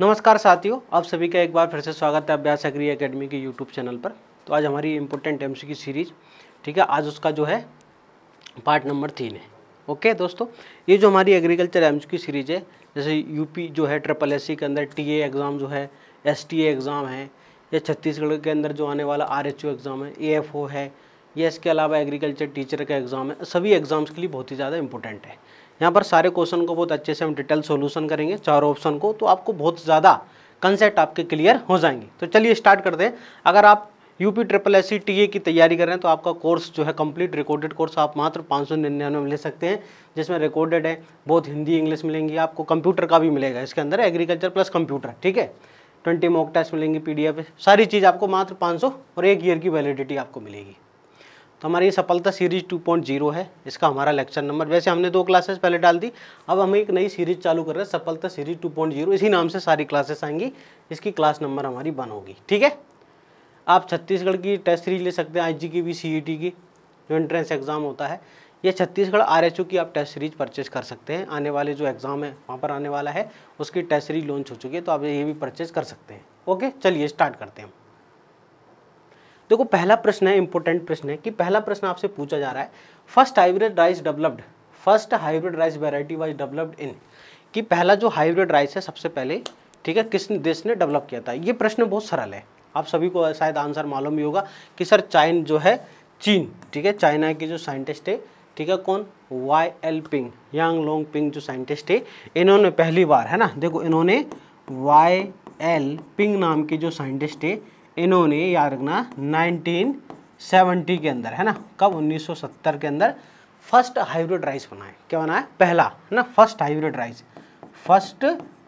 नमस्कार साथियों आप सभी का एक बार फिर से स्वागत है अभ्यास अग्री एकेडमी के यूट्यूब चैनल पर तो आज हमारी इम्पोर्टेंट एम की सीरीज ठीक है आज उसका जो है पार्ट नंबर तीन है ओके दोस्तों ये जो हमारी एग्रीकल्चर एम की सीरीज है जैसे यूपी जो है ट्रिपल एस के अंदर टी एग्ज़ाम जो है एस एग्ज़ाम है या छत्तीसगढ़ के अंदर जो आने वाला आर एग्ज़ाम है ए है या इसके अलावा एग्रीकल्चर टीचर का एग्ज़ाम है सभी एग्ज़ाम्स के लिए बहुत ही ज़्यादा इंपॉर्टेंट है यहाँ पर सारे क्वेश्चन को बहुत अच्छे से हम डिटेल सोल्यूशन करेंगे चार ऑप्शन को तो आपको बहुत ज़्यादा कंसेप्ट आपके क्लियर हो जाएंगे तो चलिए स्टार्ट कर दें अगर आप UP triple S C T A की तैयारी कर रहे हैं तो आपका कोर्स जो है कंप्लीट रिकॉर्डेड कोर्स आप मात्र पाँच सौ निन्यानवे में ले सकते हैं जिसमें रिकॉर्डेड है बहुत हिंदी इंग्लिश मिलेंगी आपको कंप्यूटर का भी मिलेगा इसके अंदर एग्रीकल्चर प्लस कंप्यूटर ठीक है ट्वेंटी मॉक टेस्ट मिलेंगी पी सारी चीज़ आपको मात्र पाँच सौ और एक ईयर की वैलिडिटी आपको मिलेगी हमारी सफलता सीरीज 2.0 है इसका हमारा लेक्चर नंबर वैसे हमने दो क्लासेस पहले डाल दी अब हम एक नई सीरीज चालू कर रहे हैं सफलता सीरीज 2.0 इसी नाम से सारी क्लासेस आएंगी इसकी क्लास नंबर हमारी वन होगी ठीक है आप छत्तीसगढ़ की टेस्ट सीरीज ले सकते हैं आई की भी सी e की जो एंट्रेंस एग्ज़ाम होता है ये छत्तीसगढ़ आर की आप टेस्ट सीरीज परचेज कर सकते हैं आने वाले जो एग्ज़ाम है वहाँ पर आने वाला है उसकी टेस्ट सीरीज लॉन्च हो चुकी है तो आप ये भी परचेज कर सकते हैं ओके चलिए स्टार्ट करते हैं हम देखो पहला प्रश्न है इंपॉर्टेंट प्रश्न है कि पहला प्रश्न आपसे पूछा जा रहा है first hybrid rice developed first hybrid rice variety wise developed in कि पहला जो हाइब्रिड राइस है सबसे पहले ठीक है किस देश ने डेवलप किया था ये प्रश्न बहुत सरल है आप सभी को शायद आंसर मालूम ही होगा कि सर चाइन जो है चीन ठीक है चाइना के जो साइंटिस्ट है ठीक है कौन Y L Ping Yang Long Ping जो साइंटिस्ट है इन्होंने पहली बार है ना देखो इन्होंने वाई एल पिंग नाम के जो साइंटिस्ट है इन्होंने याद रखना 1970 के अंदर है ना कब 1970 के अंदर फर्स्ट हाइब्रिड राइस बनाए क्या बनाया पहला है ना first hybrid rice first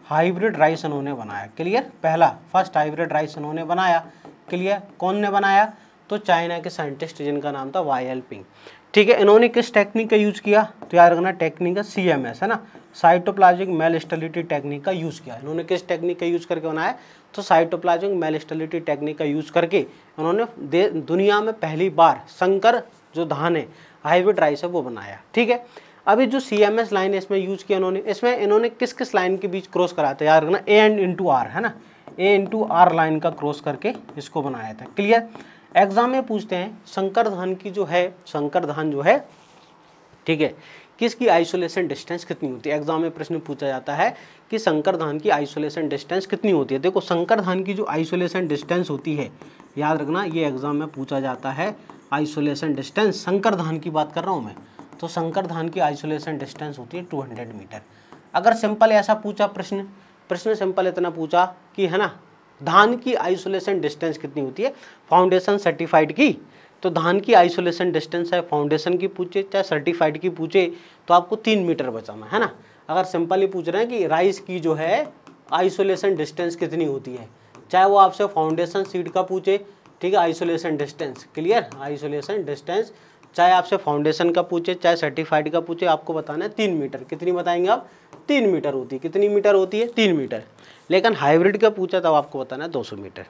hybrid rice इन्होंने बनाया क्लियर पहला फर्स्ट हाइब्रिड राइस इन्होंने बनाया क्लियर कौन ने बनाया तो चाइना के साइंटिस्ट जिनका नाम था वाई एल पिंग ठीक है इन्होंने किस टेक्निक का यूज़ किया तो याद रखना टेक्निक का सी एम एस है ना साइटोप्लाजिक मेल स्टेलिटी टेक्निक का यूज़ किया इन्होंने किस टेक्निक का यूज़ करके बनाया तो साइटोप्लाजिंग मेलिस्टेलिटी टेक्निक का यूज करके उन्होंने दुनिया में पहली बार संकर जो धान है हाइब्रिड राइस है वो बनाया ठीक है अभी जो सी एम एस लाइन इसमें यूज किया उन्होंने इसमें इन्होंने किस किस लाइन के बीच क्रॉस करा था यार ना ए एंड इंटू आर है ना ए इंटू आर लाइन का क्रॉस करके इसको बनाया था क्लियर एग्जाम में पूछते हैं शंकर धान की जो है शंकर धान जो है ठीक है किसकी आइसोलेशन डिस्टेंस कितनी होती है एग्जाम में प्रश्न पूछा जाता है कि शंकर धान की आइसोलेशन डिस्टेंस कितनी होती है देखो शंकर धान की जो आइसोलेशन डिस्टेंस होती है याद रखना ये एग्जाम में पूछा जाता है आइसोलेशन डिस्टेंस शंकर धान की बात कर रहा हूँ मैं तो शंकर धान की आइसोलेशन डिस्टेंस होती है टू हंड्रेड मीटर अगर सिंपल ऐसा पूछा प्रश्न प्रश्न सिंपल इतना पूछा कि है ना धान की आइसोलेशन डिस्टेंस कितनी होती है फाउंडेशन सर्टिफाइड की तो धान की आइसोलेशन डिस्टेंस है फाउंडेशन की पूछे चाहे सर्टिफाइड की पूछे तो आपको तीन मीटर बचाना है ना अगर सिंपली पूछ रहे हैं कि राइस की जो है आइसोलेशन डिस्टेंस कितनी होती है चाहे वो आपसे फाउंडेशन सीड का पूछे ठीक है isolation distance clear isolation distance चाहे आपसे फाउंडेशन का पूछे चाहे सर्टिफाइड का पूछे आपको बताना है तीन मीटर कितनी बताएंगे आप तीन मीटर होती है कितनी मीटर होती है तीन मीटर लेकिन हाइब्रिड का पूछा तो आपको बताना है दो मीटर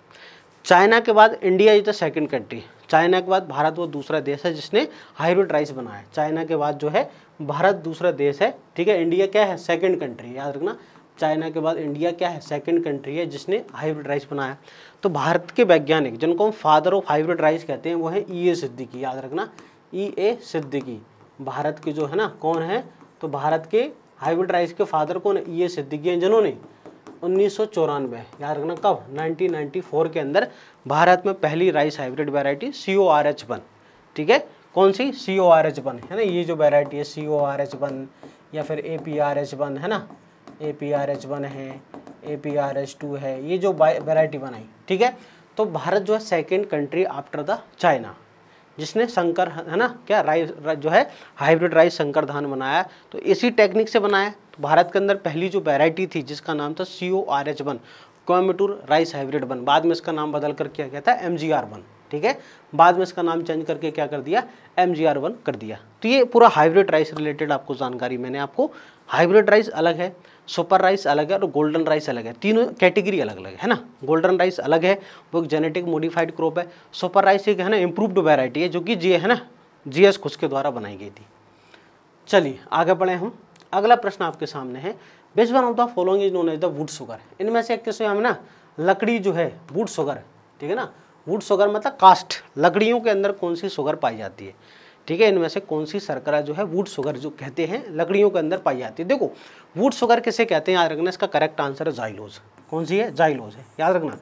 चाइना के बाद India is the second country China के बाद भारत वो दूसरा देश है जिसने हाईब्रिड राइस बनाया चाइना के बाद जो है भारत दूसरा देश है ठीक है इंडिया क्या है सेकेंड कंट्री याद रखना चाइना के बाद इंडिया क्या है सेकेंड कंट्री है जिसने हाइब्रिड राइस बनाया तो भारत के वैज्ञानिक जिनको हम फादर ऑफ हाइब्रिड राइस कहते हैं वो है ई ए सिद्दीकी याद रखना ई ए सिद्दीकी भारत के जो है ना कौन है तो भारत के हाइब्रिड राइस के फादर कौन है ई ए सिद्दीकी हैं जिन्होंने उन्नीस याद रखना कब 1994 के अंदर भारत में पहली rice hybrid variety C O R H one ठीक है कौन C C O R H one है ना ये जो वेराइटी है C O R H one या फिर A P R H one है ना A P R H one है A P R H two है ये जो वेराइटी बनाई ठीक है तो भारत जो है second country after the China जिसने शंकर है ना क्या राइस जो है हाइब्रिड राइस शंकर धान बनाया तो इसी टेक्निक से बनाया तो भारत के अंदर पहली जो वेराइटी थी जिसका नाम था C O R H one Coimbatore rice hybrid one बाद में इसका नाम बदल कर किया गया था एम जी आर वन ठीक है बाद में इसका नाम चेंज करके क्या कर दिया एम जी आर वन कर दिया तो ये पूरा हाइब्रिड राइस रिलेटेड आपको जानकारी मैंने आपको हाइब्रिड राइस अलग है सुपर राइस अलग है और गोल्डन राइस अलग है तीनों कैटेगरी अलग अलग है ना गोल्डन राइस अलग है वो एक जेनेटिक मॉडिफाइड क्रॉप है सुपर राइस एक है ना इम्प्रूवड वेराइटी है जो कि जी है ना जी एस खुश के द्वारा बनाई गई थी चलिए आगे बढ़े हम अगला प्रश्न आपके सामने है best one of the following is known as the wood sugar इनमें से किस हम ना लकड़ी जो है वुड शुगर ठीक है ना वुड शुगर मतलब कास्ट लकड़ियों के अंदर कौन सी शुगर पाई जाती है ठीक है इनमें से कौन सी सरकरा जो है वुड शुगर जो कहते हैं लकड़ियों के अंदर पाई जाती है देखो वुड शुगर किसे कहते हैं याद रखना इसका करेक्ट आंसर है जाइलोज कौन सी है जाइलोज है याद रखना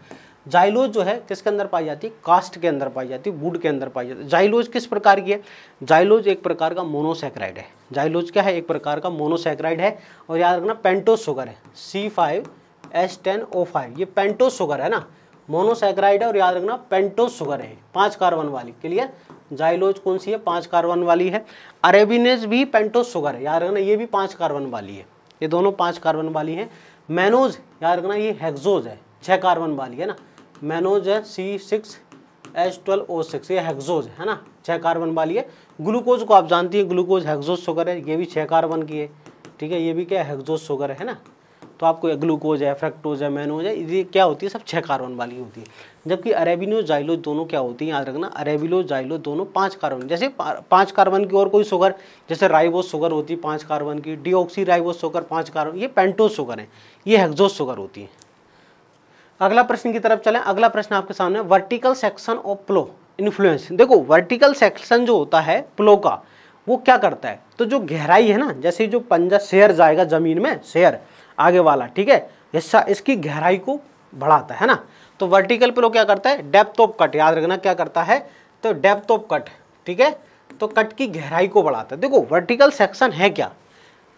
जाइलोज जो है किसके अंदर पाई जाती है कास्ट के अंदर पाई जाती है वुड के अंदर पाई जाती है जाइलोज किस प्रकार की है जाइलोज एक प्रकार का मोनोसेक्राइड है जाइलोज क्या है एक प्रकार का मोनोसेक्राइड है और याद रखना पेंटोस शुगर है C five S ten O five ये पेंटोस शुगर है ना मोनोसेक्राइड है और याद रखना पेंटोस शुगर है पांच कार्बन वाली क्लियर जाइलोज कौन सी है पांच कार्बन वाली है अरेबिनेज भी पेंटोस शुगर है याद रखना ये भी पांच कार्बन वाली है ये दोनों पांच कार्बन वाली है मैनोज याद रखना ये हेक्सोज है छः कार्बन वाली है ना मैनोज है C six H twelve O six ये हेक्सोज है ना छः कार्बन वाली है ग्लूकोज को आप जानती हैं ग्लूकोज हेक्सोज शुगर है ये भी छः कार्बन की है ठीक है ये भी क्या हेक्सोज शुगर है ना तो आपको ग्लूकोज है फ्रक्टोज है मैनोज है ये क्या होती है सब छः कार्बन वाली होती है जबकि अरेबिनो जाइलो दोनों क्या होती है याद रखना अरेबिलो जाइलो दोनों पाँच कार्बन जैसे पाँच कार्बन की और कोई शुगर जैसे राइबो शुगर होती है पाँच कार्बन की डीऑक्सी राइबो शुगर पाँच कार्बन ये पेंटोज शुगर है ये हेक्जोज शुगर होती है अगला प्रश्न की तरफ चलें अगला प्रश्न आपके सामने vertical section of plough influence देखो वर्टिकल सेक्शन जो होता है प्लो का वो क्या करता है तो जो गहराई है ना जैसे जो पंजा शेयर जाएगा जमीन में शेयर आगे वाला ठीक है हिस्सा इसकी गहराई को बढ़ाता है ना तो वर्टिकल पिलो क्या करता है डेप्थ ऑफ कट याद रखना क्या करता है तो डेप्थ ऑफ कट ठीक है तो कट की गहराई को बढ़ाता है देखो वर्टिकल सेक्शन है क्या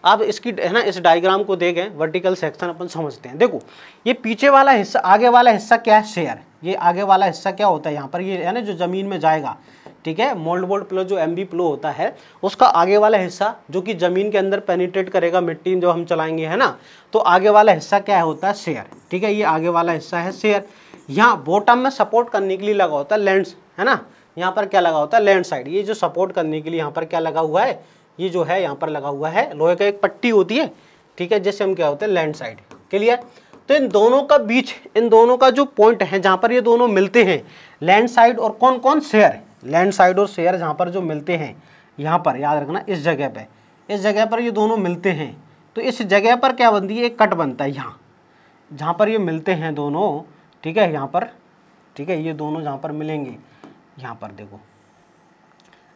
आप इसकी है ना इस डायग्राम को देखें वर्टिकल सेक्शन अपन समझते हैं देखो ये पीछे वाला हिस्सा आगे वाला हिस्सा क्या है शेयर ये आगे वाला हिस्सा क्या होता है यहाँ पर ये है ना जो ज़मीन में जाएगा ठीक है मोल्ड बोल्ड प्लो जो एम प्लो होता है उसका आगे वाला हिस्सा जो कि जमीन के अंदर पेनिट्रेट करेगा मिट्टी जो हम चलाएंगे है ना तो आगे वाला हिस्सा क्या होता है शेयर ठीक है ये आगे वाला हिस्सा है शेयर यहाँ बॉटम में सपोर्ट करने के लिए लगा होता है लैंड है ना यहाँ पर क्या लगा होता है लैंड साइड ये जो सपोर्ट करने के लिए यहाँ पर क्या लगा हुआ है ये जो है यहाँ पर लगा हुआ है लोहे का एक पट्टी होती है ठीक है जैसे हम क्या होते हैं लैंड साइड क्लियर तो इन दोनों का बीच इन दोनों का जो पॉइंट है जहाँ पर ये दोनों मिलते हैं लैंड साइड और कौन कौन शेयर लैंड साइड और शेयर जहाँ पर जो मिलते हैं यहाँ पर याद रखना इस जगह पर इस जगह पर ये दोनों मिलते हैं तो इस जगह पर क्या बनती है एक कट बनता है यहाँ जहाँ पर ये मिलते हैं दोनों ठीक है यहाँ पर ठीक है ये दोनों जहाँ पर मिलेंगे यहाँ पर देखो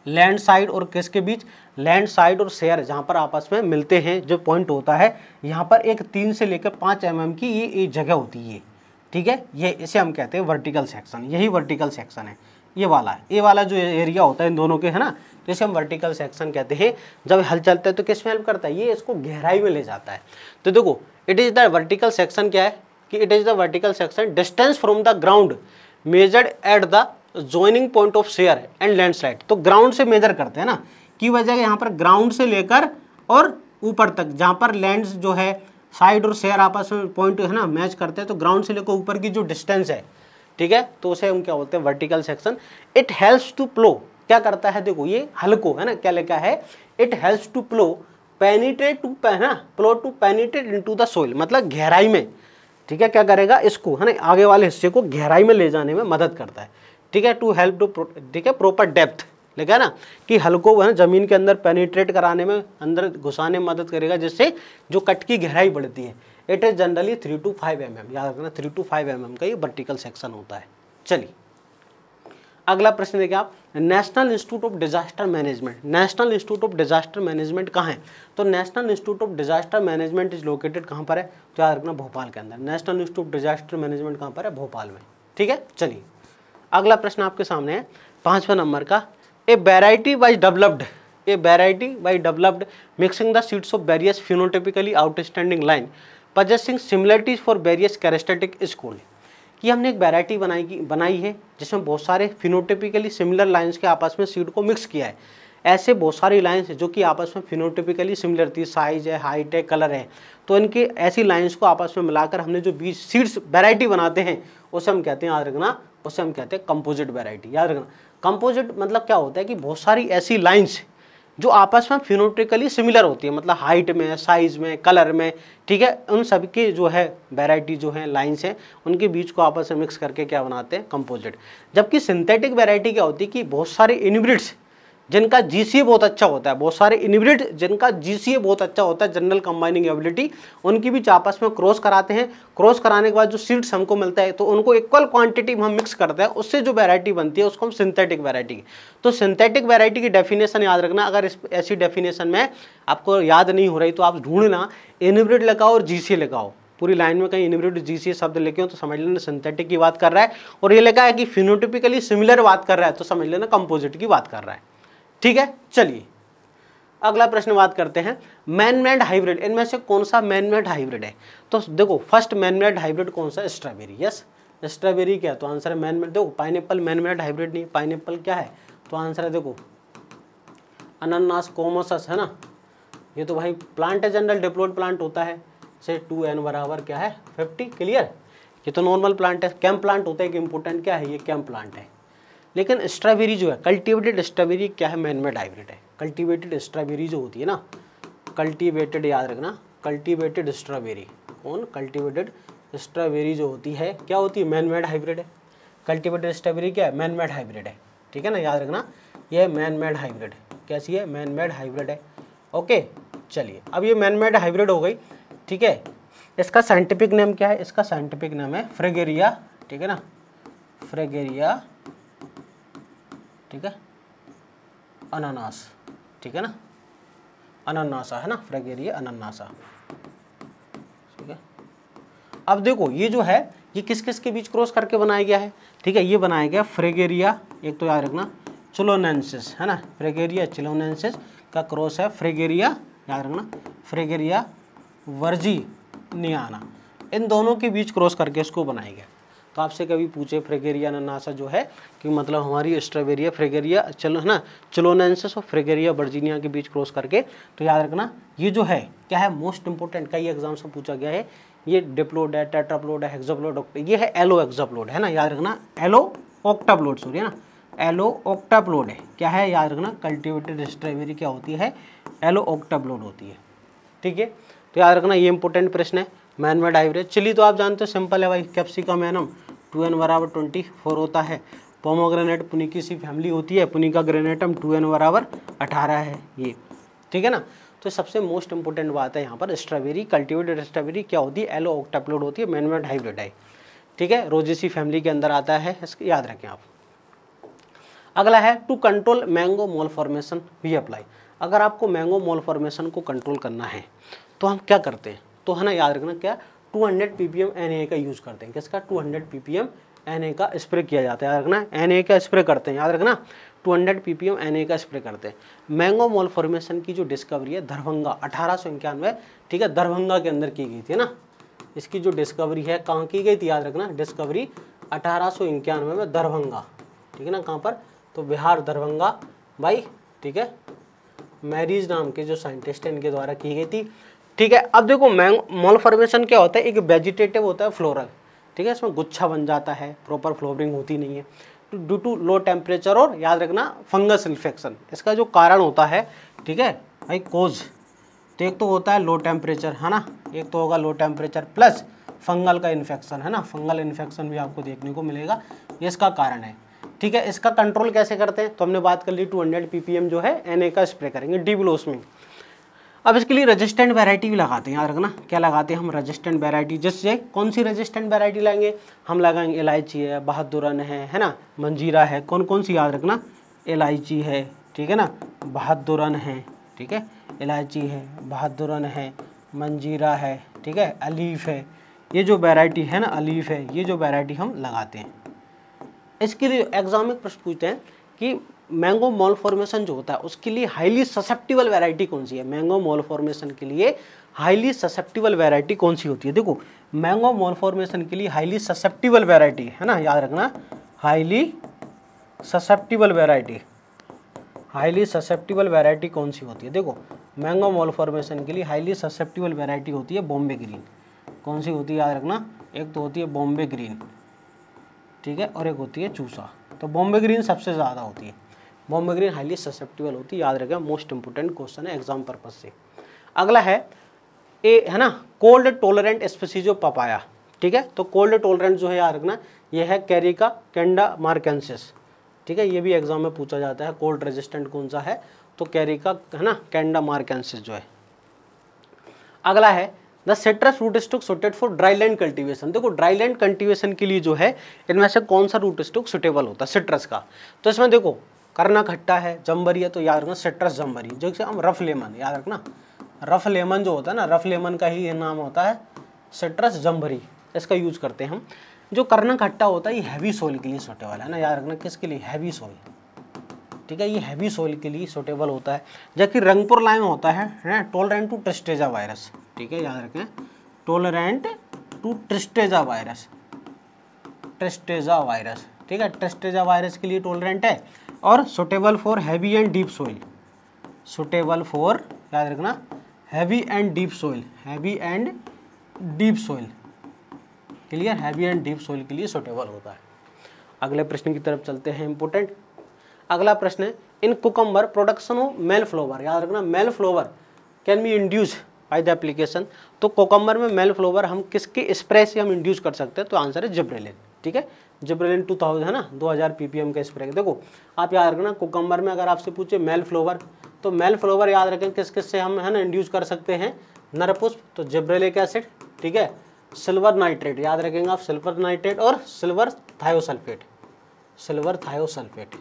लैंड साइड और किसके बीच लैंड साइड और शेयर जहाँ पर आपस में मिलते हैं जो पॉइंट होता है यहाँ पर एक तीन से लेकर पाँच एम mm की ये एक जगह होती है ठीक है ये इसे हम कहते हैं वर्टिकल सेक्शन यही वर्टिकल सेक्शन है ये वाला है ये वाला जो एरिया होता है इन दोनों के है ना तो इसे हम वर्टिकल सेक्शन कहते हैं जब हल चलता है तो किस में हेल्प करता है ये इसको गहराई में ले जाता है तो देखो it is the vertical section क्या है कि it is the vertical section distance from the ground measured at the joining point of share and landslide तो ग्राउंड से मेजर करते हैं ना कि वजह यहाँ पर ग्राउंड से लेकर और ऊपर तक जहाँ पर लैंड जो है साइड और शेयर आपस में पॉइंट है ना मैच करते हैं तो ग्राउंड से लेकर ऊपर की जो डिस्टेंस है ठीक है तो उसे हम क्या बोलते हैं vertical section it helps to plough क्या करता है देखो ये हल्को है ना क्या लिखा है it helps to plough penetrate to है ना plough to penetrate into the soil मतलब गहराई में ठीक है क्या करेगा इसको है ना आगे वाले हिस्से को गहराई में ले जाने में मदद करता है ठीक है टू हेल्प टू ठीक है प्रॉपर डेप्थ लिखा है ना कि हल्को है ना जमीन के अंदर पेनिट्रेट कराने में अंदर घुसाने में मदद करेगा जिससे जो कट की गहराई बढ़ती है it is generally three two five M M याद रखना three two five M M का ये वर्टिकल सेक्शन होता है चलिए अगला प्रश्न देखिए आप national institute of disaster management national institute of disaster management कहाँ है तो national institute of disaster management is located कहाँ पर है तो याद रखना भोपाल के अंदर national institute of disaster management कहाँ पर है भोपाल में ठीक है चलिए अगला प्रश्न आपके सामने है पाँचवा नंबर का a variety wise developed a variety wise developed mixing the seeds of various phenotypically outstanding line possessing similarities for various कैरेस्टेटिक स्कूल कि हमने एक वैरायटी बनाई की बनाई है जिसमें बहुत सारे फिनोटिपिकली सिमिलर लाइंस के आपस में सीड को मिक्स किया है ऐसे बहुत सारी लाइंस जो कि आपस में फिनोटिपिकली सिमिलर थी साइज है हाइट है कलर है तो इनके ऐसी लाइंस को आपस में मिलाकर हमने जो बीज सीड्स वैरायटी बनाते हैं उसे हम कहते हैं याद रखना उसे हम कहते हैं कंपोजिट वैरायटी याद रखना कंपोजिट मतलब क्या होता है कि बहुत सारी ऐसी लाइन्स जो आपस में फिनोटिकली सिमिलर होती है मतलब हाइट में साइज में कलर में ठीक है उन सब जो है वैरायटी जो है लाइंस हैं उनके बीच को आपस में मिक्स करके क्या बनाते हैं कंपोजिट जबकि सिंथेटिक वैरायटी क्या होती है कि बहुत सारे इनब्रिड्स जिनका जी बहुत अच्छा होता है बहुत सारे इनिबिट जिनका जी बहुत अच्छा होता है जनरल कंबाइनिंग एबिलिटी उनकी भी आपस में क्रॉस कराते हैं क्रॉस कराने के बाद जो सीड्स हमको मिलता है तो उनको इक्वल क्वांटिटी में हम मिक्स करते हैं उससे जो वैरायटी बनती है उसको हम सिंथेटिक वैरायटी तो सिंथेटिक वैरायटी की डेफिनेशन याद रखना अगर इस ऐसी डेफिनेशन में आपको याद नहीं हो रही तो आप ढूंढना इनिब्रिड लगाओ और जी लगाओ पूरी लाइन में कहीं इनिब्रिड सी शब्द लेके हो तो समझ लेना सिंथेटिक की बात कर रहा है और ये लगा है कि फिनोटिपिकली सिमिलर बात कर रहा है तो समझ लेना कंपोजिट की बात कर रहा है ठीक है चलिए अगला प्रश्न बात करते हैं मैनमेड हाइब्रिड इनमें से कौन सा मैनमेड हाइब्रिड है तो देखो फर्स्ट मैनमेड हाइब्रिड कौन सा स्ट्रॉबेरी यस स्ट्रॉबेरी क्या है तो आंसर है मैनमेड देखो पाइनएप्पल मैनमेड हाइब्रिड नहीं पाइनएप्पल क्या है तो आंसर है देखो अनानास कोमोसस है ना ये तो भाई प्लांट है जनरल डेवलप्ड प्लांट होता है से टू एन बराबर क्या है फिफ्टी क्लियर ये तो नॉर्मल प्लांट है कैम्प प्लांट होता है एक इम्पोर्टेंट क्या है ये कैम्प प्लांट है लेकिन स्ट्रॉबेरी जो है कल्टीवेटेड स्ट्रॉबेरी क्या है मैनमेड हाइब्रिड है कल्टीवेटेड स्ट्रॉबेरी जो होती है ना कल्टीवेटेड याद रखना कल्टीवेटेड स्ट्रॉबेरी कौन कल्टीवेटेड स्ट्रॉबेरी जो होती है क्या होती है मैनमेड हाइब्रिड है कल्टीवेटेड स्ट्रॉबेरी क्या है मैनमेड हाइब्रिड है ठीक है ना याद रखना यह मैनमेड हाइब्रिड कैसी है मैनमेड हाइब्रिड है ओके चलिए अब ये मैनमेड हाइब्रिड हो गई ठीक है इसका साइंटिफिक नेम क्या है इसका साइंटिफिक नेम है फ्रेगेरिया ठीक है ना फ्रेगेरिया ठीक है अनानास ठीक है ना अनन्नासा है ना फ्रेगेरिया अनानासा ठीक है अब देखो ये जो है ये किस किस के बीच क्रॉस करके बनाया गया है ठीक है ये बनाया गया फ्रेगेरिया एक तो याद रखना चिलोनेंसिस है ना फ्रेगेरिया चिलोनेंसिस का क्रॉस है फ्रेगेरिया याद रखना फ्रेगेरिया वर्जी नियाना इन दोनों के बीच क्रॉस करके इसको बनाया गया तो आपसे कभी पूछे फ्रेगेरिया नासा जो है कि मतलब हमारी स्ट्रॉबेरिया फ्रेगेरिया चलो है ना चलोनेंसिस और फ्रेगेरिया वर्जीनिया के बीच क्रॉस करके तो याद रखना ये जो है क्या है मोस्ट इंपॉर्टेंट कई एग्जाम से पूछा गया है ये डिप्लोड है टेट्राप्लोड है एक्जोप्लोड ये है एलो एक्जोप्लोड है ना याद रखना एलो ऑक्टाप्लोड सॉरी है ना एलो ऑक्टाप्लोड है क्या है याद रखना कल्टिवेटेड स्ट्रॉबेरी क्या होती है एलो ऑक्टाप्लोड होती है ठीक है तो याद रखना ये इंपॉर्टेंट प्रश्न है मैनमेड आइवरेज चिली तो आप जानते हो सिंपल है भाई कैप्सिकम एनम टू एन बराबर ट्वेंटी फोर होता है पोमोग्रेनेट पुनी की सी फैमिली होती है पुनी का ग्रेनेटम टू एन बराबर अठारह है ये ठीक है ना तो सबसे मोस्ट इंपॉर्टेंट बात है यहाँ पर स्ट्रॉबेरी कल्टिवेटेड स्ट्रॉबेरी क्या होती है एलो ऑक्टाप्लोड होती है मैनमेड हाइब्रिड है ठीक है रोजेसी फैमिली के अंदर आता है याद रखें आप अगला है to control mango malformation we apply अगर आपको मैंगो मॉल फॉर्मेशन को कंट्रोल करना है तो हम क्या करते हैं तो है ना याद रखना क्या 200 हंड्रेड पी पी का यूज़ करते हैं किसका 200 हंड्रेड पी पी का स्प्रे किया जाता है याद रखना एन का स्प्रे करते हैं याद रखना 200 हंड्रेड पी पी का स्प्रे करते हैं मैंगो मॉल फॉर्मेशन की जो डिस्कवरी है दरभंगा अठारह ठीक है दरभंगा के अंदर की गई थी ना इसकी जो डिस्कवरी है कहाँ की गई थी याद रखना डिस्कवरी अठारह में दरभंगा ठीक है ना कहाँ पर तो बिहार दरभंगा भाई ठीक है मैरीज नाम के जो साइंटिस्ट हैं इनके द्वारा की गई थी ठीक है अब देखो मैंग मॉल फॉर्मेशन क्या होता है एक वेजिटेटिव होता है फ्लोरल ठीक है इसमें गुच्छा बन जाता है प्रॉपर फ्लोरिंग होती नहीं है ड्यू टू लो टेम्परेचर और याद रखना फंगस इन्फेक्शन इसका जो कारण होता है ठीक है भाई कोज तो एक तो होता है लो टेम्परेचर है ना एक तो होगा लो टेम्परेचर प्लस फंगल का इन्फेक्शन है ना फंगल इन्फेक्शन भी आपको देखने को मिलेगा ये इसका कारण है ठीक है इसका कंट्रोल कैसे करते हैं तो हमने बात कर ली 200 एम जो है ए का स्प्रे करेंगे डी ब्लोसमिंग अब इसके लिए रजिस्टेंट वैरायटी भी लगाते हैं याद रखना क्या लगाते हैं हम रजिस्टेंट वैरायटी जैसे कौन सी रजिस्टेंट वैरायटी लाएंगे हम लगाएंगे इलायची है बहादुरन है है ना मंजीरा है कौन कौन सी याद रखना इलायची है ठीक है ना बहादुरन है ठीक है इलायची है बहादुरन है मंजीरा है ठीक है अलीफ है ये जो वैरायटी है ना अलीफ है ये जो वैरायटी हम लगाते हैं इसके लिए एग्जाम में प्रश्न पूछते हैं कि मैंगो मॉल फॉर्मेशन जो होता है उसके लिए हाईली ससेप्टिबल वैरायटी कौन सी है मैंगो मॉल फॉर्मेशन के लिए हाईली ससेप्टिबल वेराइटी कौन सी होती है देखो मैंगो मॉल फॉर्मेशन के लिए हाईली ससेप्टिबल वैरायटी है ना याद रखना highly susceptible variety highly susceptible variety कौन सी होती है देखो मैंगो मॉल फॉर्मेशन के लिए हाईली ससेप्टिबल वेराइटी होती है बॉम्बे ग्रीन कौन सी होती है याद रखना एक तो होती है बॉम्बे ग्रीन ठीक है और एक होती है चूसा तो बॉम्बे ग्रीन सबसे ज़्यादा होती है मोमोग्रीन हाईली ससेप्टिबल होती है याद रखें मोस्ट इंपोर्टेंट क्वेश्चन है एग्जाम पर्पज से अगला है ए है ना cold tolerant species of papaya ठीक है तो कोल्ड टोलरेंट जो है याद रखना यह है कैरिका कैंडा मार्केंसिस ठीक है ये भी एग्जाम में पूछा जाता है कोल्ड रेजिस्टेंट कौन सा है तो कैरिका है ना कैंडा मार्केंसिस जो है अगला है the citrus root stock suited for dry land cultivation देखो ड्राई लैंड कल्टिवेशन के लिए जो है इनमें से कौन सा रूट स्टॉक सुटेबल होता है सिट्रस का तो इसमें देखो करना खट्टा है जम्बरी है तो याद रखना सिट्रस जम्बरी जो कि हम रफ लेमन याद रखना रफ लेमन जो होता है ना रफ लेमन का ही ये नाम होता है सिट्रस जम्बरी इसका यूज करते हैं हम जो करना खट्टा होता है ये हैवी सोल के लिए सुटेबल है ना याद रखना किसके लिए हैवी सोल ठीक है ये हैवी सोल के लिए सोटेबल होता है जबकि रंगपुर लाइम होता है टोलरेंट टू ट्रिस्टेजा वायरस ठीक है याद रखें tolerant to tristeza virus tristeza virus ठीक है ट्रिस्टेजा वायरस के लिए टोलरेंट है और suitable for heavy and deep soil suitable for याद रखना heavy and deep soil heavy and deep soil clear heavy and deep soil के लिए सुटेबल होता है अगले प्रश्न की तरफ चलते हैं इंपोर्टेंट अगला प्रश्न है in cucumber production of male flower याद रखना male flower can be induced by the application तो कोकम्बर में मेल फ्लोवर हम किसके स्प्रे से हम इंड्यूस कर सकते हैं तो आंसर है जिब्रेलिन ठीक है जिब्रेलिन टू थाउजेंड है ना दो हज़ार पी का स्प्रे देखो आप याद रखना कोकम्बर में अगर आपसे पूछे मेल फ्लोवर तो मेल फ्लोवर याद रखें किस किस से हम है ना इंड्यूस कर सकते हैं नरपुष्प तो जिब्रेलिक एसिड ठीक है सिल्वर नाइट्रेट याद रखेंगे आप सिल्वर नाइट्रेट और silver thiosulphate silver thiosulphate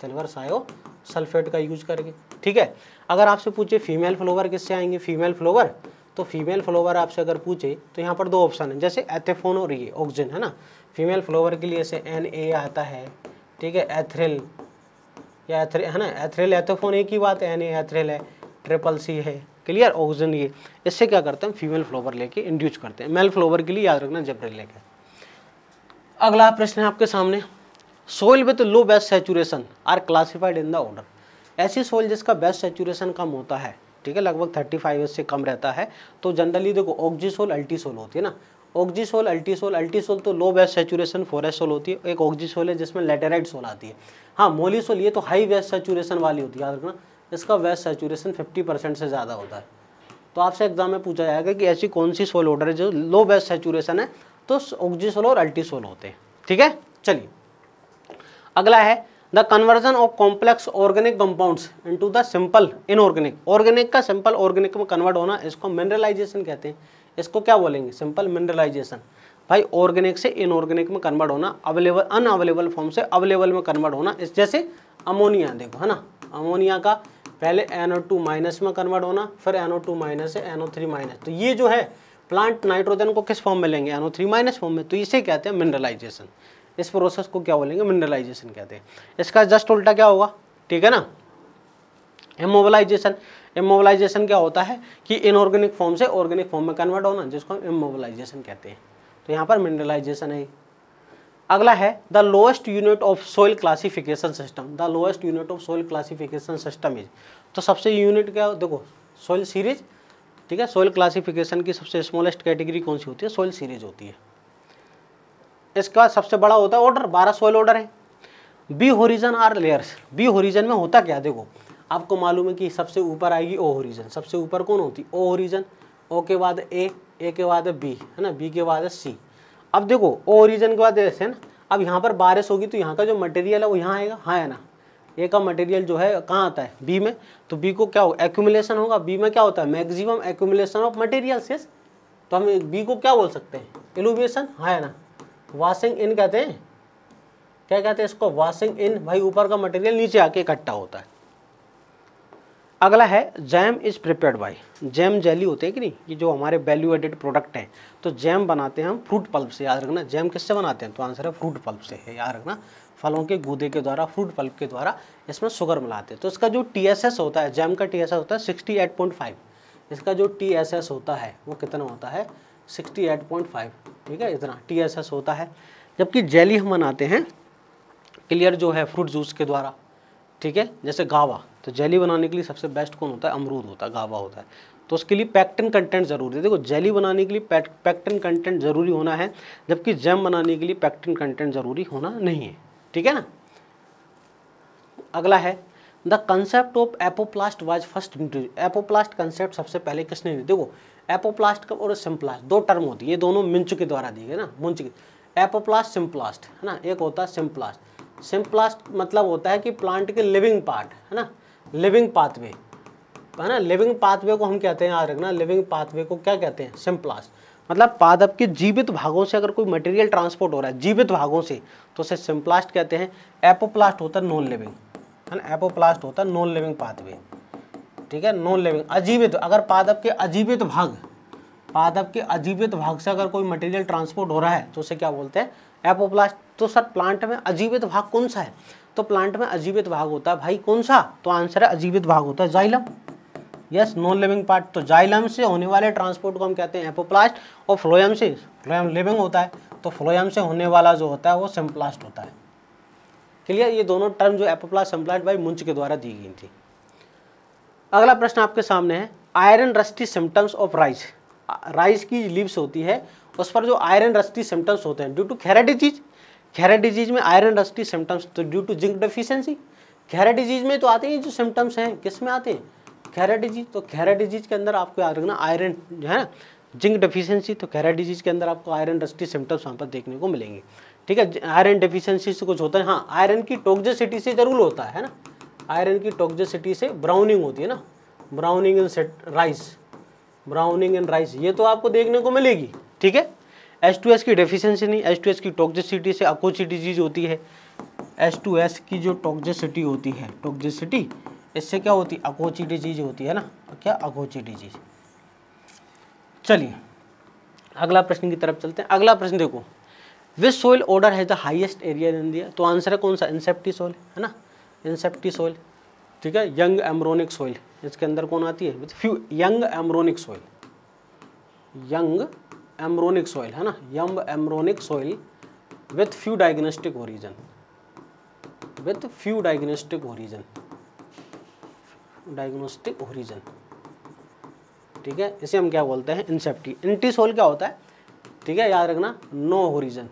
silver thiosulphate का यूज करके ठीक है अगर आपसे पूछे फीमेल फ्लोवर किससे आएंगे फीमेल फ्लोवर तो फीमेल फ्लोवर आपसे अगर पूछे तो यहाँ पर दो ऑप्शन है जैसे एथेफोन और ये ऑक्सीजन है ना फीमेल फ्लोवर के लिए जैसे एन ए आता है ठीक है एथ्रिल या एथ्रे है ना एथ्रिल एथोफोन एक ही बात है एन ए है ट्रिपल सी है क्लियर ऑक्सीजन ये इससे क्या करते हैं फीमेल फ्लोवर लेके इंड्यूस करते हैं मेल फ्लोवर के लिए याद रखना जबरे लेके अगला प्रश्न है आपके सामने soil with low base saturation are classified in the order ऐसी सोइल जिसका बेस्ट सेचुरेशन कम होता है ठीक है लगभग थर्टी फाइव से कम रहता है तो जनरली देखो ऑक्जी सोल अल्टी सोल होती है ना ऑक्जीसोल अल्टीसोल अल्टीसोल तो लो वेस्ट सेचुरेशन फोरेसोल होती है एक ऑक्जीसोल है जिसमें लेटेराइट सोल आती है हाँ मोलीसोल ये तो हाई वेस्ट सेचुरेशन वाली होती है याद रखना इसका वेस्ट सेचुरेशन फिफ्टी परसेंट से ज़्यादा होता है तो आपसे एग्जाम में पूछा जाएगा कि ऐसी कौन सी सोल ऑर्डर है जो लो वेस्ट सेचुरेशन है तो ऑक्जीसोल और अल्टीसोल होते हैं ठीक है चलिए अगला है the conversion of complex organic compounds into the simple inorganic organic का सिंपल ऑर्गेनिक में कन्वर्ट होना इसको मिनरलाइजेशन कहते हैं इसको क्या बोलेंगे सिंपल मिनरलाइजेशन भाई ऑर्गेनिक से इनऑर्गेनिक में कन्वर्ट होना अवेलेबल अनअवेलेबल फॉर्म से अवेलेबल में कन्वर्ट होना इस जैसे अमोनिया देखो है ना अमोनिया का पहले एनओ टू माइनस में कन्वर्ट होना फिर एनओ टू माइनस से एनओ थ्री माइनस तो ये जो है प्लांट नाइट्रोजन को किस फॉर्म में लेंगे एनओ थ्री माइनस फॉर्म में तो इसे कहते हैं मिनरलाइजेशन इस प्रोसेस को क्या बोलेंगे मिनरलाइजेशन कहते हैं इसका जस्ट उल्टा क्या होगा ठीक है ना इमोबलाइजेशन इमोबलाइजेशन क्या होता है कि इनऑर्गेनिक फॉर्म से ऑर्गेनिक फॉर्म में कन्वर्ट होना जिसको हम इमोबलाइजेशन कहते हैं तो यहाँ पर मिनरलाइजेशन है अगला है the lowest unit of soil classification system the lowest unit of soil classification system is तो सबसे यूनिट क्या देखो सोइल सीरीज ठीक है सोइल क्लासिफिकेशन की सबसे स्मॉलेस्ट कैटेगरी कौन सी होती है सोइल सीरीज होती है इसके बाद सबसे बड़ा होता है ऑर्डर बारह सोइल ऑर्डर है B horizon are layers B horizon में होता क्या देखो आपको मालूम है कि सबसे ऊपर आएगी ओ होरीजन सबसे ऊपर कौन होती ओ होरीजन ओ के बाद ए ए के बाद बी है ना बी के बाद है सी अब देखो ओ ओरिजन के बाद ऐसे है ना अब यहाँ पर बारिश होगी तो यहाँ का जो मटेरियल है वो यहाँ आएगा हाँ है ना ए का मटेरियल जो है कहाँ आता है बी में तो बी को क्या होगा एक्यूमुलेशन होगा बी में क्या होता है मैक्सिमम एक्यूमुलेशन ऑफ मटेरियल सेस तो हम बी को क्या बोल सकते हैं एलुमिनेशन हाँ है ना वॉशिंग इन कहते हैं क्या कहते हैं इसको वॉशिंग इन भाई ऊपर का मटेरियल नीचे आके इकट्ठा होता है अगला है jam is prepared by jam jelly होते हैं कि नहीं ये जो हमारे वैल्यू एडेड प्रोडक्ट हैं तो जैम बनाते हैं हम फ्रूट पल्प से याद रखना जैम किससे बनाते हैं तो आंसर है फ्रूट पल्प से है याद रखना फलों के गूदे के द्वारा फ्रूट पल्प के द्वारा इसमें शुगर मिलाते हैं तो इसका जो टी होता है जैम का टी होता है सिक्सटी इसका जो टी होता है वो कितना होता है सिक्सटी ठीक है इतना टी होता है जबकि जेली हम बनाते हैं क्लियर जो है फ्रूट जूस के द्वारा ठीक है जैसे गावा तो जेली बनाने के लिए सबसे बेस्ट कौन होता है अमरूद होता है गावा होता है तो उसके लिए पैक्टिन कंटेंट ज़रूरी है देखो जेली बनाने के लिए पैक्टिन कंटेंट ज़रूरी होना है जबकि जैम बनाने के लिए पैक्टिन कंटेंट ज़रूरी होना नहीं है ठीक है ना अगला है the concept of apoplast was first introduce apoplast concept सबसे पहले किसने देखो एपोप्लास्ट का और सिम्प्लास्ट दो टर्म होती है ये दोनों मिंच के द्वारा दिए गए ना मुंच के एपोप्लास्ट सिम्प्लास्ट है ना एक होता है सिम्प्लास्ट सिम्प्लास्ट मतलब होता है कि प्लांट के लिविंग पार्ट है ना लिविंग पाथवे है ना लिविंग पाथवे को हम कहते हैं याद रखना लिविंग पाथवे को क्या कहते हैं सिम्प्लास मतलब पादप के जीवित भागों से अगर कोई मटेरियल ट्रांसपोर्ट हो रहा है जीवित भागों से तो उसे सिम्प्लास्ट कहते हैं एपोप्लास्ट होता है नॉन लिविंग है ना एपोप्लास्ट होता है नॉन लिविंग पाथवे ठीक है नॉन लिविंग अजीवित अगर पादप के अजीवित भाग पादप के अजीवित भाग से अगर कोई मटेरियल ट्रांसपोर्ट हो रहा है तो उसे क्या बोलते हैं एपोप्लास्ट तो सर प्लांट में अजीवित भाग कौन सा है तो प्लांट में अजीवित भाग होता है भाई कौन सा तो आंसर है अजीवित भाग होता है xylem yes non living part तो जाइलम से होने वाले ट्रांसपोर्ट को हम कहते हैं एपोप्लास्ट और फ्लोएम से फ्लोएम लिविंग होता है तो फ्लोएम से होने वाला जो होता है वो सिम्प्लास्ट होता है क्लियर ये दोनों टर्म जो एपोप्लास्ट सिम्प्लास्ट भाई मुंच के द्वारा दी गई थी अगला प्रश्न आपके सामने है iron rusty symptoms of rice rice की लिप्स होती है उस पर जो आयरन रस्टी सिम्टम्स होते हैं due to Khaira disease Khaira disease में आयरन रस्टी सिम्टम्स तो due to zinc deficiency Khaira disease में तो आते हैं जो सिम्टम्स हैं किस में आते हैं खैरा डिजीज तो खैरा डिजीज के अंदर आपको याद रखना आयरन जो है ना जिंक डिफिशियंसी तो खैरा डिजीज के अंदर आपको आयरन रस्टी सिम्टम्स वहाँ पर देखने को मिलेंगे ठीक है आयरन डिफिशियंसी से कुछ होता है हाँ आयरन की टोक्जेसिटी से जरूर होता है ना आयरन की टोक्जेसिटी से ब्राउनिंग होती है ना browning in rice browning and rice ये तो आपको देखने को मिलेगी ठीक है एस टू एस की डेफिशिएंसी नहीं एस टू एस की टॉक्सिसिटी से अकोसिटी चीज होती है एस टू एस की जो टॉक्सिसिटी होती है टॉक्सिसिटी इससे क्या होती है अकोचिटी चीज होती है ना क्या अकोचिटी चीज चलिए अगला प्रश्न की तरफ चलते हैं अगला प्रश्न देखो which soil order has the highest area in India तो आंसर है कौन सा इंसेप्टी सोइल है ना इंसेप्टी सोइल ठीक है यंग एमरोनिक सॉइल इसके अंदर कौन आती है with few young embryonic soil young embryonic soil है ना young embryonic soil with few diagnostic horizon with few diagnostic horizon diagnostic horizon ठीक है इसे हम क्या बोलते हैं इंसेप्टी इंटी सोल क्या होता है ठीक है याद रखना नो होरिजन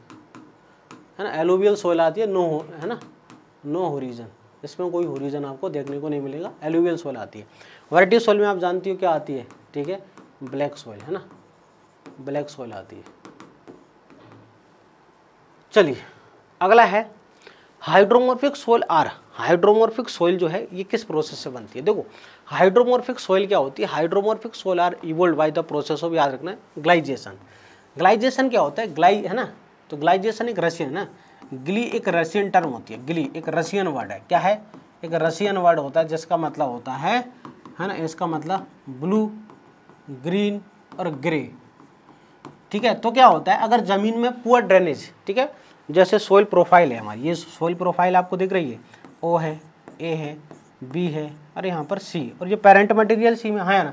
है ना एलोवियल सोइल आती है नो है ना नो होरिजन इसमें कोई होरिजन आपको देखने को नहीं मिलेगा एलुवियल सॉइल आती है वर्टिव सॉइल में आप जानती हो क्या आती है ठीक है ब्लैक सोइल है ना ब्लैक सोइल आती है चलिए अगला है hydromorphic soil are hydromorphic soil जो है ये किस प्रोसेस से बनती है देखो हाइड्रोमोर्फिक सोइल क्या होती है hydromorphic soil are evolved by the process of याद रखना है ग्लाइजेशन ग्लाइजेशन क्या होता है ग्लाई है ना तो ग्लाइजेशन एक रसियन है ना ग्ली एक रशियन टर्म होती है ग्ली एक रशियन वर्ड है क्या है एक रशियन वर्ड होता है जिसका मतलब होता है है ना इसका मतलब ब्लू ग्रीन और ग्रे ठीक है तो क्या होता है अगर ज़मीन में पुअर ड्रेनेज ठीक है जैसे सोइल प्रोफाइल है हमारी ये सोइल प्रोफाइल आपको दिख रही है ओ है ए है बी है और यहाँ पर सी और ये पेरेंट मटेरियल सी में हाँ, है ना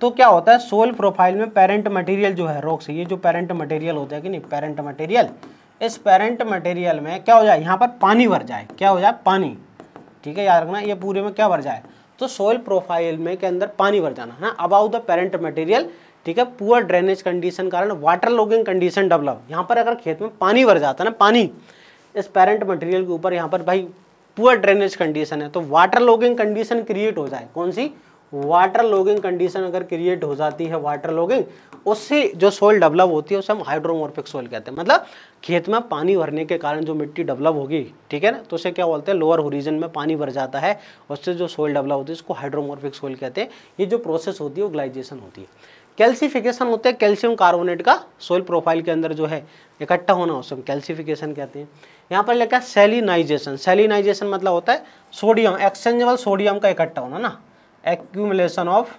तो क्या होता है सोइल प्रोफाइल में पेरेंट मटेरियल जो है से ये जो पेरेंट मटेरियल होता है कि नहीं पेरेंट मटेरियल इस पेरेंट मटेरियल में क्या हो जाए यहाँ पर पानी भर जाए क्या हो जाए पानी ठीक है याद रखना ये पूरे में क्या भर जाए तो सोयल प्रोफाइल में के अंदर पानी भर जाना है ना अबाउ द पेरेंट मटेरियल ठीक है पुअर ड्रेनेज कंडीशन कारण वाटर लॉगिंग कंडीशन डेवलप यहाँ पर अगर खेत में पानी भर जाता है ना पानी इस पेरेंट मटेरियल के ऊपर यहाँ पर भाई पुअर ड्रेनेज कंडीशन है तो वाटर लॉगिंग कंडीशन क्रिएट हो जाए कौन सी वाटर लॉगिंग कंडीशन अगर क्रिएट हो जाती है वाटर लॉगिंग उससे जो सोइल डेवलप होती है उसे हम हाइड्रोमोर्फिक सोइल कहते हैं मतलब खेत में पानी भरने के कारण जो मिट्टी डेवलप होगी ठीक है ना तो उसे क्या बोलते हैं लोअर होरिजन में पानी भर जाता है उससे जो सोइल डेवलप होती है उसको हाइड्रोमोर्फिक सोइल कहते हैं ये जो प्रोसेस होती है वो ग्लाइजेशन होती है कैल्सिफिकेशन होता है कैल्शियम कार्बोनेट का सोइल प्रोफाइल के अंदर जो है इकट्ठा होना उसे हम कैल्सिफिकेशन कहते हैं यहाँ पर लिखा है सेलिनाइजेशन सेलिनाइजेशन मतलब होता है सोडियम एक्सचेंजेबल सोडियम का इकट्ठा होना ना एक्यूमलेशन ऑफ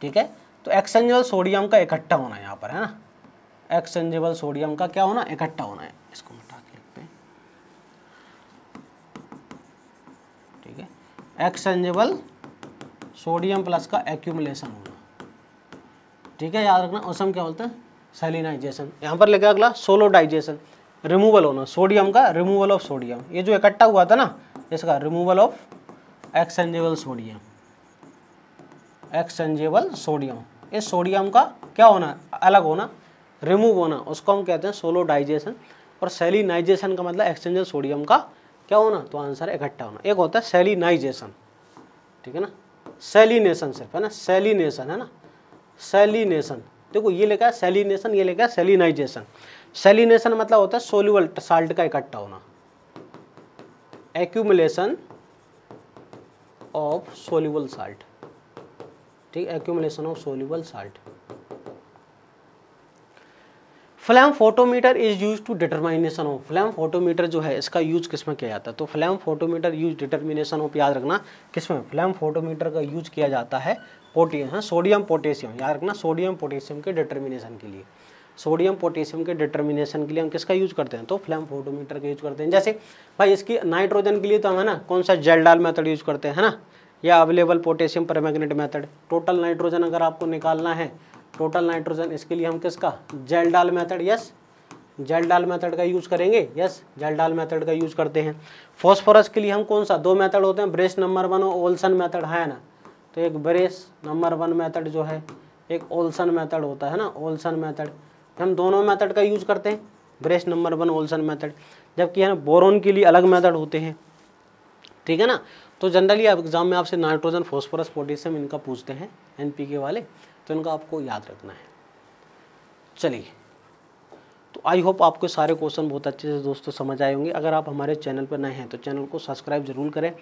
ठीक है तो एक्सचेंजेबल सोडियम का इकट्ठा होना यहाँ पर है ना एक्सचेंजेबल सोडियम का क्या होना इकट्ठा होना है इसको मिटा के रखते हैं ठीक है एक्सचेंजेबल सोडियम प्लस का एक्यूमुलेशन होना ठीक है याद रखना उसमें क्या बोलते हैं सेलिनाइजेशन यहाँ पर लिखा अगला सोलो डाइजेशन रिमूवल होना सोडियम का रिमूवल ऑफ सोडियम ये जो इकट्ठा हुआ था ना इसका removal of exchangeable sodium exchangeable sodium इस सोडियम का क्या होना अलग होना रिमूव होना उसको हम कहते हैं सोलो डाइजेशन और सेलिनाइजेशन का मतलब एक्सचेंजेबल सोडियम का क्या होना तो आंसर इकट्ठा होना एक होता है सेलिनाइजेशन ठीक है ना सेलिनेशन सिर्फ है ना सेलिनेशन है ना सेलिनेशन देखो ये लिखा है सेलिनेशन ये लिखा है सेलिनाइजेशन सेलिनेशन मतलब होता है सोल्यूबल साल्ट का इकट्ठा होना एक्यूमुलेशन ऑफ सोल्यूबल साल्ट ठीक accumulation of soluble salt flame photometer is use to determination of flame photometer जो है इसका यूज किसमें किया जाता है तो flame photometer use determination of याद रखना किसमें फ्लैम फोटोमीटर का यूज किया जाता है पोटी सोडियम पोटेशियम याद रखना सोडियम पोटेशियम के डिटर्मिनेशन के लिए सोडियम पोटेशियम के डिटर्मिनेशन के लिए हम किसका यूज करते हैं तो फ्लैम फोटोमीटर का यूज करते हैं जैसे भाई इसकी नाइट्रोजन के लिए तो हम है ना कौन सा जेल डाल मेथड यूज करते हैं ना या अवेलेबल पोटेशियम मैग्नेट मैथड टोटल नाइट्रोजन अगर आपको निकालना है टोटल नाइट्रोजन इसके लिए हम किसका Kjeldahl method yes Kjeldahl method का यूज़ करेंगे यस जेल डाल मेथड का यूज़ करते हैं फॉस्फोरस के लिए हम कौन सा दो मेथड होते हैं ब्रेस नंबर वन और ओल्सन मेथड है ना तो एक ब्रेस नंबर वन मेथड जो है एक ओल्सन मेथड होता है ना ओल्सन मेथड हम दोनों मेथड का यूज करते हैं Bray's number one Olsen method जबकि है ना बोरोन के लिए अलग मेथड होते हैं ठीक है ना तो जनरली आप एग्जाम में आपसे नाइट्रोजन फॉस्फोरस पोटेशियम इनका पूछते हैं के वाले तो इनका आपको याद रखना है चलिए तो आई होप आपको सारे क्वेश्चन बहुत अच्छे से दोस्तों समझ आए होंगे अगर आप हमारे चैनल पर नए हैं तो चैनल को सब्सक्राइब जरूर करें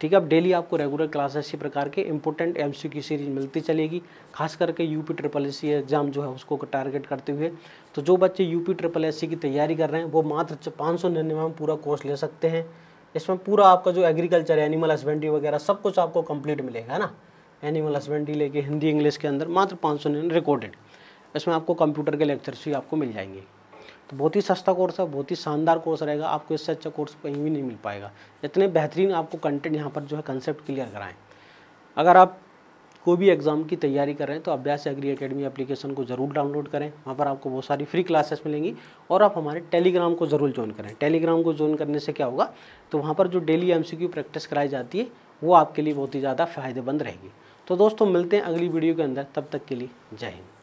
ठीक है अब डेली आपको रेगुलर क्लास इसी प्रकार के इंपॉर्टेंट एमसीक्यू की सीरीज मिलती चलेगी खास करके यूपी ट्रिपल एस एग्जाम जो है उसको टारगेट करते हुए तो जो बच्चे यूपी ट्रिपल एस की तैयारी कर रहे हैं वो मात्र पाँच सौ निन्यानवे में पूरा कोर्स ले सकते हैं इसमें पूरा आपका जो एग्रीकल्चर एनिमल हस्बेंड्री वगैरह सब कुछ आपको कम्प्लीट मिलेगा है ना एनिमल हस्बेंड्री लेके हिंदी इंग्लिश के अंदर मात्र पाँच सौ रिकॉर्डेड इसमें आपको कंप्यूटर के लेक्चर्स भी आपको मिल जाएंगे तो बहुत ही सस्ता कोर्स है बहुत ही शानदार कोर्स रहेगा आपको इससे अच्छा कोर्स कहीं भी नहीं मिल पाएगा इतने बेहतरीन आपको कंटेंट यहाँ पर जो है कंसेप्ट क्लियर कराएँ अगर आप कोई भी एग्ज़ाम की तैयारी कर रहे हैं तो अभ्यास एग्री एकेडमी एप्लीकेशन को ज़रूर डाउनलोड करें वहाँ पर आपको बहुत सारी फ्री क्लासेस मिलेंगी और आप हमारे टेलीग्राम को ज़रूर ज्वाइन करें टेलीग्राम को ज्वाइन करने से क्या होगा तो वहाँ पर जो डेली एम प्रैक्टिस कराई जाती है वो आपके लिए बहुत ही ज़्यादा फ़ायदेमंद रहेगी तो दोस्तों मिलते हैं अगली वीडियो के अंदर तब तक के लिए जय हिंद